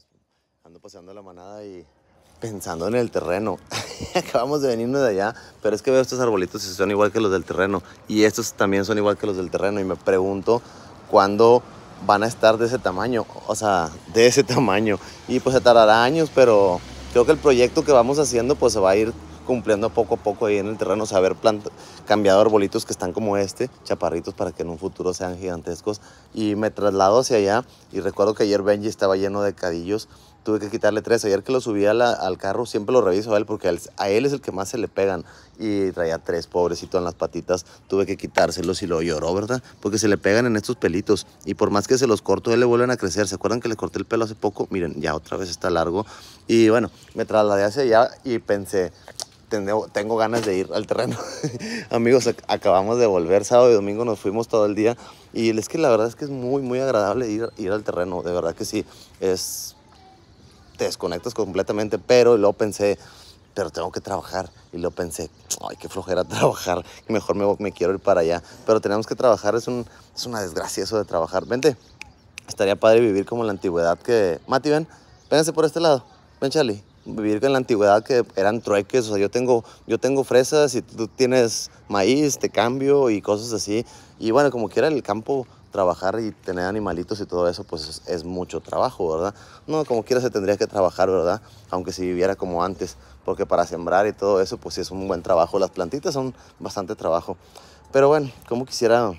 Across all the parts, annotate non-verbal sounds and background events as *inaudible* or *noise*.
Pues, ando paseando la manada y pensando en el terreno. *laughs* Acabamos de venirnos de allá, pero es que veo estos arbolitos y son igual que los del terreno. Y estos también son igual que los del terreno. Y me pregunto cuándo van a estar de ese tamaño. O sea, de ese *laughs* tamaño. Y pues se tardará años, pero creo que el proyecto que vamos haciendo pues se va a ir cumpliendo poco a poco ahí en el terreno, saber planta, cambiado arbolitos que están como este, chaparritos para que en un futuro sean gigantescos. Y me traslado hacia allá y recuerdo que ayer Benji estaba lleno de cadillos tuve que quitarle tres. Ayer que lo subí al carro, siempre lo reviso a él porque a él es el que más se le pegan. Y traía tres, pobrecito, en las patitas. Tuve que quitárselos y lo lloró, ¿verdad? Porque se le pegan en estos pelitos. Y por más que se los corto, él le vuelven a crecer. ¿Se acuerdan que le corté el pelo hace poco? Miren, ya otra vez está largo. Y bueno, me trasladé hacia allá y pensé, tengo, ganas de ir al terreno. *laughs* Amigos, acabamos de volver sábado y domingo, nos fuimos todo el día. Y es que la verdad es que es muy, muy agradable ir, ir al terreno. De verdad que sí, es. Te desconectas completamente, pero luego pensé, pero tengo que trabajar. Y lo pensé, ay, qué flojera *laughs* trabajar, mejor me, me, quiero ir para allá. Pero tenemos que trabajar, es, una desgracia eso de trabajar. Vente, estaría padre vivir como la antigüedad que... Mati, ven, vénganse por este lado. Ven, Charlie vivir en la antigüedad que eran trueques, o sea, yo tengo, yo tengo fresas y tú tienes maíz, te cambio y cosas así. Y bueno, como quiera el campo, trabajar y tener animalitos y todo eso, pues es, mucho trabajo, ¿verdad? No, como quiera se tendría que trabajar, ¿verdad? Aunque si viviera como antes, porque para sembrar y todo eso, pues sí es un buen trabajo. Las plantitas son bastante trabajo. Pero bueno, como quisiera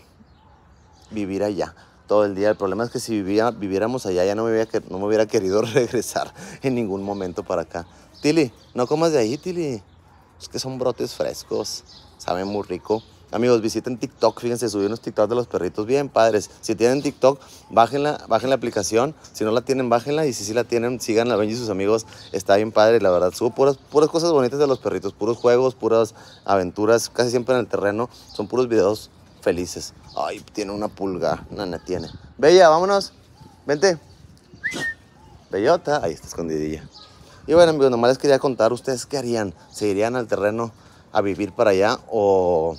vivir allá todo el día. El problema es que si vivía, viviéramos allá ya no me, hubiera, no me hubiera querido *laughs* regresar en ningún momento para acá. Tili, no comas de ahí, Tili. Es que son brotes frescos, saben muy rico. Amigos, visiten TikTok, fíjense, subí unos TikTok de los perritos bien padres. Si tienen TikTok, bájenla, bajen la aplicación. Si no la tienen, bájenla. Y si sí la tienen, síganla Vengan y sus amigos. Está bien padre, la verdad. Subo puras, puras cosas bonitas de los perritos, puros juegos, puras aventuras, casi siempre en el terreno. Son puros videos felices. Ay, tiene una pulga. Nana tiene. Bella, vámonos. Vente. Bellota. Ahí está escondidilla. Y bueno, amigos, nomás les quería contar, ¿ustedes qué harían? ¿Se irían al terreno a vivir para allá o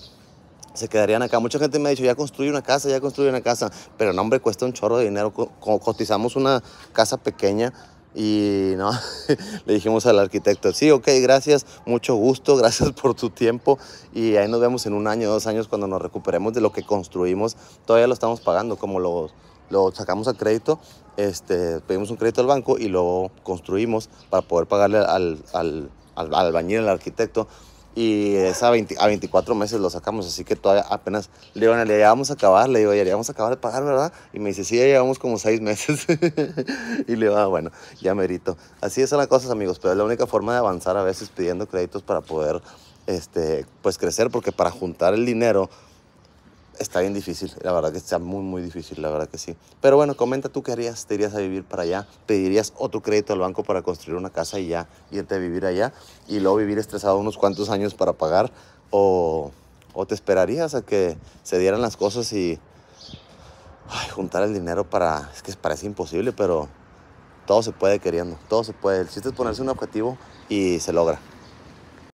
se quedarían acá. Mucha gente me ha dicho, ya construye una casa, ya construye una casa. Pero no, hombre, cuesta un chorro de dinero. Cotizamos una casa pequeña y no, *laughs* le dijimos al arquitecto, sí, ok, gracias, mucho gusto, *laughs* gracias por tu tiempo y ahí nos vemos en un año, dos años cuando nos recuperemos de lo que construimos. Todavía lo estamos pagando, como lo, sacamos a crédito, este, pedimos un crédito al banco y lo construimos para poder pagarle al, al, al, al al arquitecto, y esa a 24 meses lo sacamos, así que todavía apenas le digo, ya vamos a acabar, le digo, ya, vamos a acabar de pagar, ¿verdad? Y me dice, sí, ya llevamos como seis meses. *laughs* y le digo, ah, bueno, ya merito. Así es las cosas, amigos, pero es la única forma de avanzar a veces pidiendo créditos para poder, este, pues crecer, porque para juntar el dinero Está bien difícil, la verdad que está muy, muy difícil, la verdad que sí. Pero bueno, comenta tú qué harías, te irías a vivir para allá, pedirías otro crédito al banco para construir una casa y ya irte a vivir allá y luego vivir estresado unos cuantos años para pagar o, o te esperarías a que se dieran las cosas y juntar el dinero para, es que parece imposible, pero todo se puede queriendo, todo se puede. El chiste es ponerse un objetivo y se logra.